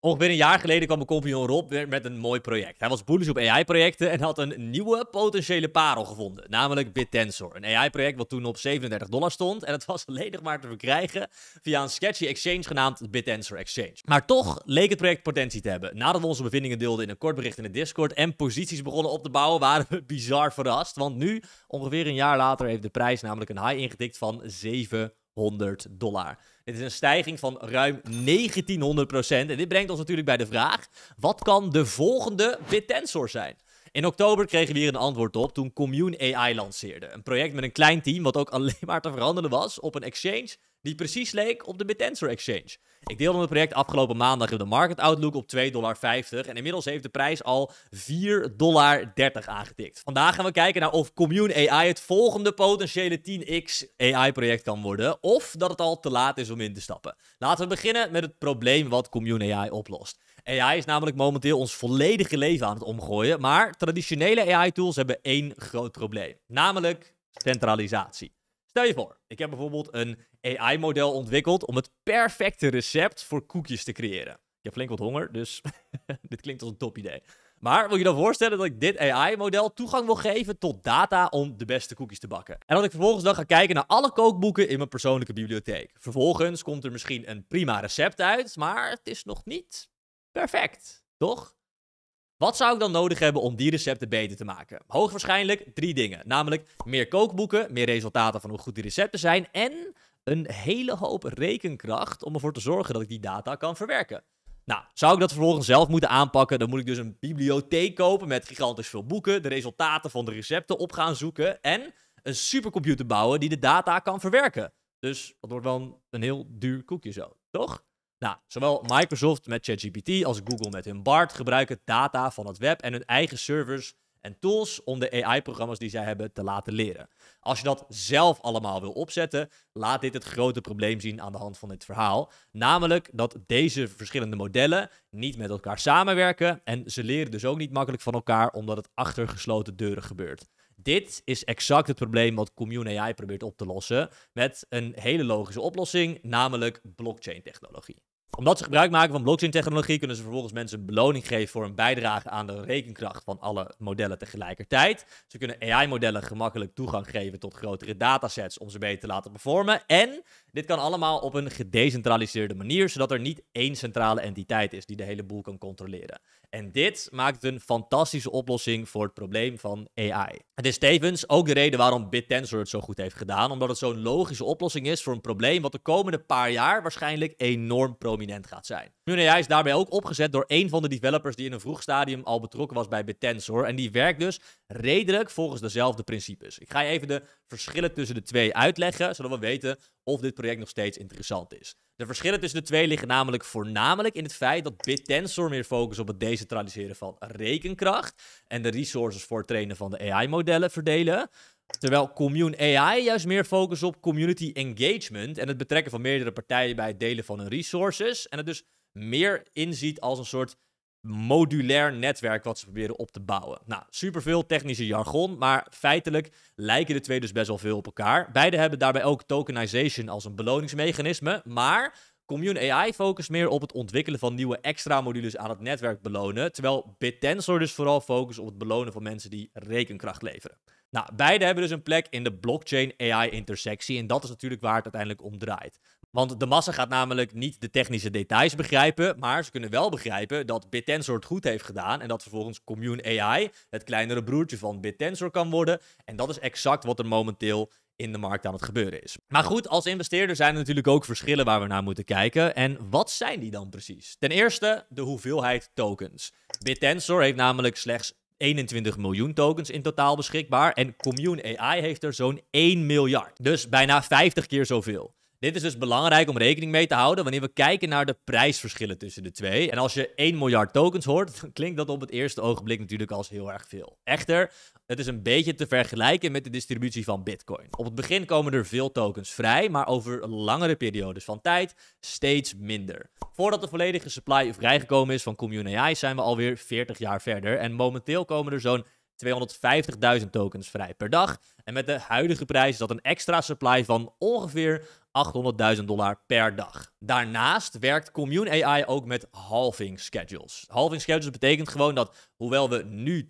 Ongeveer een jaar geleden kwam mijn compagnon Rob weer met een mooi project. Hij was bullish op AI-projecten en had een nieuwe potentiële parel gevonden. Namelijk BitTensor. Een AI-project wat toen op 37 dollar stond. En het was ledig maar te verkrijgen via een sketchy exchange genaamd BitTensor Exchange. Maar toch leek het project potentie te hebben. Nadat we onze bevindingen deelden in een kort bericht in de Discord en posities begonnen op te bouwen, waren we bizar verrast. Want nu, ongeveer een jaar later, heeft de prijs namelijk een high ingedikt van 7 dollar. Dit is een stijging van ruim 1900 procent. En dit brengt ons natuurlijk bij de vraag: wat kan de volgende BitTensor zijn? In oktober kregen we hier een antwoord op toen Commune AI lanceerde. Een project met een klein team wat ook alleen maar te veranderen was op een exchange die precies leek op de Bitensor Exchange. Ik deelde mijn project afgelopen maandag in de Market Outlook op 2,50 dollar en inmiddels heeft de prijs al 4,30 dollar aangetikt. Vandaag gaan we kijken naar of Commune AI het volgende potentiële 10x AI-project kan worden of dat het al te laat is om in te stappen. Laten we beginnen met het probleem wat Commune AI oplost. AI is namelijk momenteel ons volledige leven aan het omgooien, maar traditionele AI-tools hebben één groot probleem, namelijk centralisatie ik heb bijvoorbeeld een AI-model ontwikkeld om het perfecte recept voor koekjes te creëren. Ik heb flink wat honger, dus dit klinkt als een top idee. Maar wil je dan voorstellen dat ik dit AI-model toegang wil geven tot data om de beste koekjes te bakken? En dat ik vervolgens dan ga kijken naar alle kookboeken in mijn persoonlijke bibliotheek. Vervolgens komt er misschien een prima recept uit, maar het is nog niet perfect, toch? Wat zou ik dan nodig hebben om die recepten beter te maken? Hoogwaarschijnlijk drie dingen. Namelijk meer kookboeken, meer resultaten van hoe goed die recepten zijn en een hele hoop rekenkracht om ervoor te zorgen dat ik die data kan verwerken. Nou, zou ik dat vervolgens zelf moeten aanpakken, dan moet ik dus een bibliotheek kopen met gigantisch veel boeken, de resultaten van de recepten op gaan zoeken en een supercomputer bouwen die de data kan verwerken. Dus dat wordt dan een heel duur koekje zo, toch? Nou, zowel Microsoft met ChatGPT als Google met hun BART gebruiken data van het web en hun eigen servers en tools om de AI-programma's die zij hebben te laten leren. Als je dat zelf allemaal wil opzetten, laat dit het grote probleem zien aan de hand van dit verhaal. Namelijk dat deze verschillende modellen niet met elkaar samenwerken en ze leren dus ook niet makkelijk van elkaar omdat het achter gesloten deuren gebeurt. Dit is exact het probleem wat Commune AI probeert op te lossen met een hele logische oplossing, namelijk blockchain-technologie omdat ze gebruik maken van blockchain-technologie, kunnen ze vervolgens mensen een beloning geven voor een bijdrage aan de rekenkracht van alle modellen tegelijkertijd. Ze kunnen AI-modellen gemakkelijk toegang geven tot grotere datasets om ze beter te laten performen. En dit kan allemaal op een gedecentraliseerde manier, zodat er niet één centrale entiteit is die de hele boel kan controleren. En dit maakt een fantastische oplossing voor het probleem van AI. Het is tevens ook de reden waarom BitTensor het zo goed heeft gedaan, omdat het zo'n logische oplossing is voor een probleem wat de komende paar jaar waarschijnlijk enorm prominent gaat zijn. Nu AI is daarbij ook opgezet door een van de developers die in een vroeg stadium al betrokken was bij BitTensor en die werkt dus redelijk volgens dezelfde principes. Ik ga je even de verschillen tussen de twee uitleggen, zodat we weten of dit project nog steeds interessant is. De verschillen tussen de twee liggen namelijk voornamelijk in het feit dat BitTensor meer focus op het decentraliseren van rekenkracht en de resources voor het trainen van de AI-modellen verdelen. Terwijl Commune AI juist meer focust op community engagement en het betrekken van meerdere partijen bij het delen van hun resources. En het dus meer inziet als een soort modulair netwerk wat ze proberen op te bouwen. Nou, superveel technische jargon, maar feitelijk lijken de twee dus best wel veel op elkaar. Beide hebben daarbij ook tokenization als een beloningsmechanisme, maar Commune AI focust meer op het ontwikkelen van nieuwe extra modules aan het netwerk belonen, terwijl BitTensor dus vooral focust op het belonen van mensen die rekenkracht leveren. Nou, beide hebben dus een plek in de blockchain AI intersectie en dat is natuurlijk waar het uiteindelijk om draait. Want de massa gaat namelijk niet de technische details begrijpen, maar ze kunnen wel begrijpen dat BitTensor het goed heeft gedaan en dat vervolgens Commune AI het kleinere broertje van BitTensor kan worden. En dat is exact wat er momenteel in de markt aan het gebeuren is. Maar goed, als investeerder zijn er natuurlijk ook verschillen waar we naar moeten kijken. En wat zijn die dan precies? Ten eerste de hoeveelheid tokens. BitTensor heeft namelijk slechts 21 miljoen tokens in totaal beschikbaar en Commune AI heeft er zo'n 1 miljard. Dus bijna 50 keer zoveel. Dit is dus belangrijk om rekening mee te houden wanneer we kijken naar de prijsverschillen tussen de twee. En als je 1 miljard tokens hoort, klinkt dat op het eerste ogenblik natuurlijk als heel erg veel. Echter, het is een beetje te vergelijken met de distributie van Bitcoin. Op het begin komen er veel tokens vrij, maar over langere periodes van tijd steeds minder. Voordat de volledige supply vrijgekomen is van Commune AI zijn we alweer 40 jaar verder en momenteel komen er zo'n 250.000 tokens vrij per dag. En met de huidige prijs is dat een extra supply van ongeveer 800.000 dollar per dag. Daarnaast werkt Commune AI ook met halving schedules. Halving schedules betekent gewoon dat hoewel we nu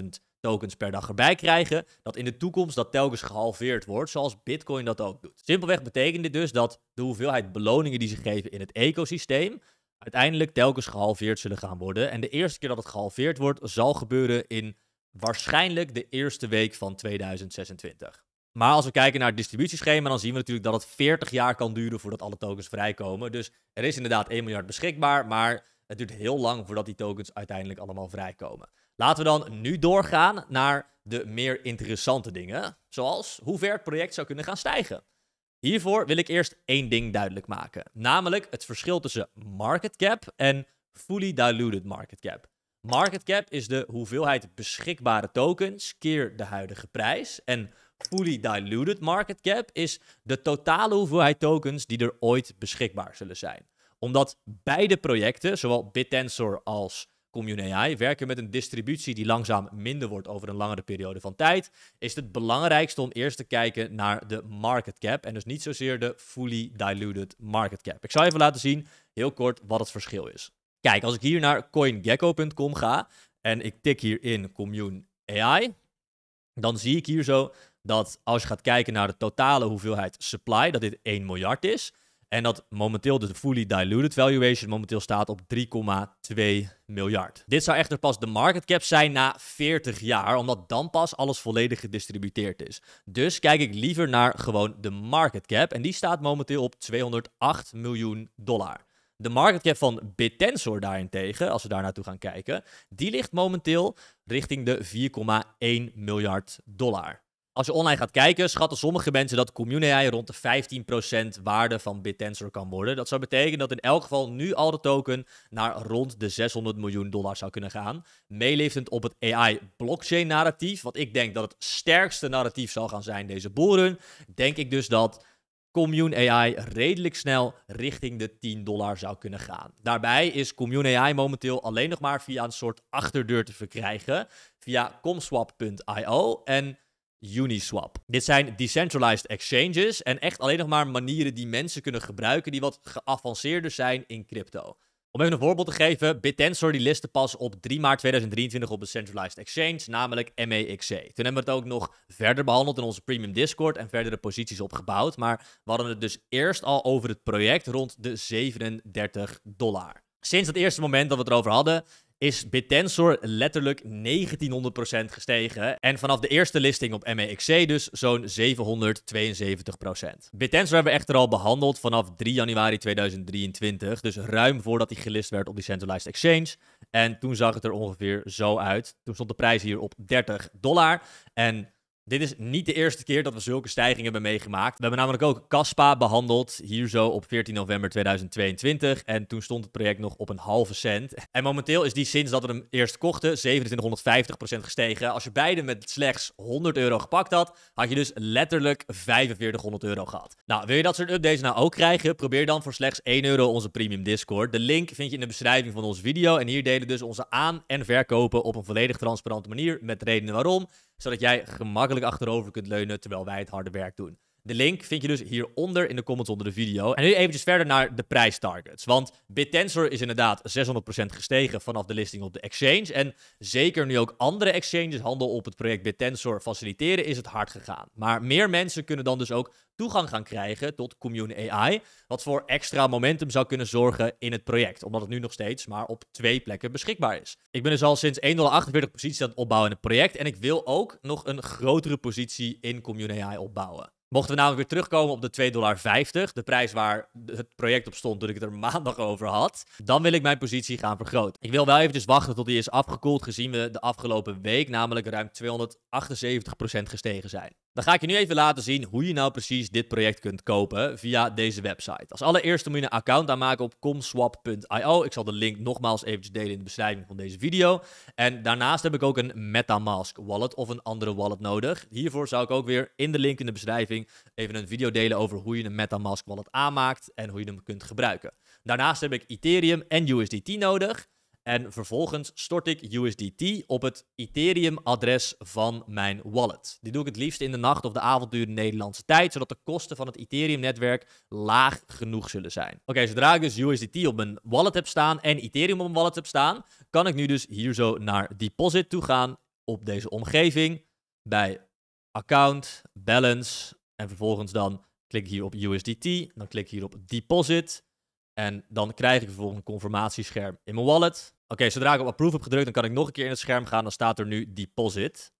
250.000 tokens per dag erbij krijgen, dat in de toekomst dat telkens gehalveerd wordt, zoals Bitcoin dat ook doet. Simpelweg betekent dit dus dat de hoeveelheid beloningen die ze geven in het ecosysteem uiteindelijk telkens gehalveerd zullen gaan worden. En de eerste keer dat het gehalveerd wordt, zal gebeuren in waarschijnlijk de eerste week van 2026. Maar als we kijken naar het distributieschema, dan zien we natuurlijk dat het 40 jaar kan duren voordat alle tokens vrijkomen. Dus er is inderdaad 1 miljard beschikbaar, maar het duurt heel lang voordat die tokens uiteindelijk allemaal vrijkomen. Laten we dan nu doorgaan naar de meer interessante dingen, zoals hoe ver het project zou kunnen gaan stijgen. Hiervoor wil ik eerst één ding duidelijk maken, namelijk het verschil tussen market cap en fully diluted market cap. Market cap is de hoeveelheid beschikbare tokens keer de huidige prijs en fully diluted market cap is de totale hoeveelheid tokens die er ooit beschikbaar zullen zijn. Omdat beide projecten, zowel BitTensor als Commune AI, werken met een distributie die langzaam minder wordt over een langere periode van tijd, is het belangrijkste om eerst te kijken naar de market cap en dus niet zozeer de fully diluted market cap. Ik zal even laten zien, heel kort, wat het verschil is. Kijk, als ik hier naar coingecko.com ga en ik tik hier in Commune AI, dan zie ik hier zo dat als je gaat kijken naar de totale hoeveelheid supply, dat dit 1 miljard is. En dat momenteel de dus fully diluted valuation momenteel staat op 3,2 miljard. Dit zou echter pas de market cap zijn na 40 jaar, omdat dan pas alles volledig gedistributeerd is. Dus kijk ik liever naar gewoon de market cap en die staat momenteel op 208 miljoen dollar. De market cap van Bitensor daarentegen, als we daar naartoe gaan kijken, die ligt momenteel richting de 4,1 miljard dollar. Als je online gaat kijken, schatten sommige mensen dat Community Commune AI rond de 15% waarde van BitTensor kan worden. Dat zou betekenen dat in elk geval nu al de token naar rond de 600 miljoen dollar zou kunnen gaan. Meelevend op het AI-blockchain-narratief, wat ik denk dat het sterkste narratief zal gaan zijn deze boeren, denk ik dus dat Commune AI redelijk snel richting de 10 dollar zou kunnen gaan. Daarbij is Commune AI momenteel alleen nog maar via een soort achterdeur te verkrijgen via comswap.io en Uniswap. Dit zijn decentralized exchanges en echt alleen nog maar manieren die mensen kunnen gebruiken die wat geavanceerder zijn in crypto. Om even een voorbeeld te geven, BitTensor die listte pas op 3 maart 2023 op een centralized exchange, namelijk MEXC. E. Toen hebben we het ook nog verder behandeld in onze premium Discord en verdere posities opgebouwd, maar we hadden het dus eerst al over het project rond de 37 dollar. Sinds het eerste moment dat we het erover hadden, is BitTensor letterlijk 1900% gestegen. En vanaf de eerste listing op MEXC dus zo'n 772%. BitTensor hebben we echter al behandeld vanaf 3 januari 2023. Dus ruim voordat hij gelist werd op die Centralized Exchange. En toen zag het er ongeveer zo uit. Toen stond de prijs hier op 30 dollar. En dit is niet de eerste keer dat we zulke stijgingen hebben meegemaakt. We hebben namelijk ook Caspa behandeld, hier zo op 14 november 2022. En toen stond het project nog op een halve cent. En momenteel is die sinds dat we hem eerst kochten 2750% gestegen. Als je beide met slechts 100 euro gepakt had, had je dus letterlijk 4500 euro gehad. Nou, wil je dat soort updates nou ook krijgen? Probeer dan voor slechts 1 euro onze premium Discord. De link vind je in de beschrijving van onze video. En hier delen dus onze aan- en verkopen op een volledig transparante manier met redenen waarom zodat jij gemakkelijk achterover kunt leunen terwijl wij het harde werk doen. De link vind je dus hieronder in de comments onder de video. En nu eventjes verder naar de prijstargets. Want BitTensor is inderdaad 600% gestegen vanaf de listing op de exchange. En zeker nu ook andere exchanges handel op het project BitTensor faciliteren, is het hard gegaan. Maar meer mensen kunnen dan dus ook toegang gaan krijgen tot Commune AI. Wat voor extra momentum zou kunnen zorgen in het project. Omdat het nu nog steeds maar op twee plekken beschikbaar is. Ik ben dus al sinds 1,48 positie aan het opbouwen in het project. En ik wil ook nog een grotere positie in Commune AI opbouwen. Mochten we namelijk weer terugkomen op de 2,50 dollar, de prijs waar het project op stond toen ik het er maandag over had, dan wil ik mijn positie gaan vergroten. Ik wil wel eventjes wachten tot die is afgekoeld, gezien we de afgelopen week namelijk ruim 278% gestegen zijn. Dan ga ik je nu even laten zien hoe je nou precies dit project kunt kopen via deze website. Als allereerste moet je een account aanmaken op comswap.io. Ik zal de link nogmaals eventjes delen in de beschrijving van deze video. En daarnaast heb ik ook een MetaMask wallet of een andere wallet nodig. Hiervoor zou ik ook weer in de link in de beschrijving even een video delen over hoe je een MetaMask wallet aanmaakt en hoe je hem kunt gebruiken. Daarnaast heb ik Ethereum en USDT nodig. En vervolgens stort ik USDT op het Ethereum-adres van mijn wallet. Die doe ik het liefst in de nacht of de avonduren Nederlandse tijd, zodat de kosten van het Ethereum-netwerk laag genoeg zullen zijn. Oké, zodra ik dus USDT op mijn wallet heb staan en Ethereum op mijn wallet heb staan, kan ik nu dus hier zo naar deposit toe gaan op deze omgeving. Bij account, balance en vervolgens dan klik ik hier op USDT, dan klik ik hier op deposit. En dan krijg ik vervolgens een confirmatiescherm in mijn wallet. Oké, zodra ik op approve heb gedrukt, dan kan ik nog een keer in het scherm gaan. Dan staat er nu deposit.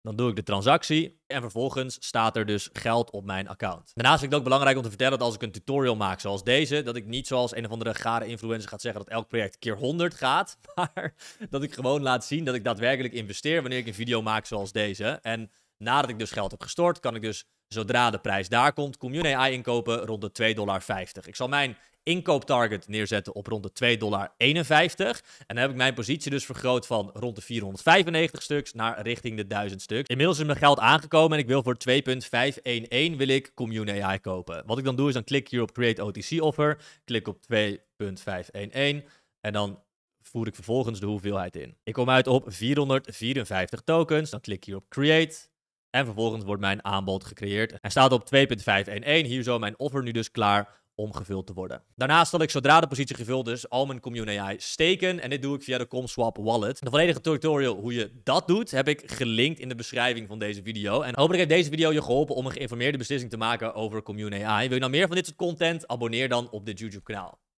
Dan doe ik de transactie en vervolgens staat er dus geld op mijn account. Daarnaast vind ik het ook belangrijk om te vertellen dat als ik een tutorial maak zoals deze, dat ik niet zoals een of andere gare influencer gaat zeggen dat elk project keer 100 gaat, maar dat ik gewoon laat zien dat ik daadwerkelijk investeer wanneer ik een video maak zoals deze. En Nadat ik dus geld heb gestort, kan ik dus zodra de prijs daar komt, Commune AI inkopen rond de 2,50 dollar. Ik zal mijn inkooptarget neerzetten op rond de 2,51 En dan heb ik mijn positie dus vergroot van rond de 495 stuks naar richting de 1000 stuks. Inmiddels is mijn geld aangekomen en ik wil voor 2.511 wil ik Commune AI kopen. Wat ik dan doe is dan klik hier op Create OTC Offer, klik op 2.511 en dan voer ik vervolgens de hoeveelheid in. Ik kom uit op 454 tokens, dan klik hier op Create, en vervolgens wordt mijn aanbod gecreëerd. Hij staat op 2.511. Hier zo mijn offer nu dus klaar om gevuld te worden. Daarnaast zal ik zodra de positie gevuld is, al mijn Commune AI steken. En dit doe ik via de ComSwap wallet. De volledige tutorial hoe je dat doet, heb ik gelinkt in de beschrijving van deze video. En hopelijk heeft deze video je geholpen om een geïnformeerde beslissing te maken over Commune AI. Wil je nou meer van dit soort content? Abonneer dan op dit YouTube kanaal.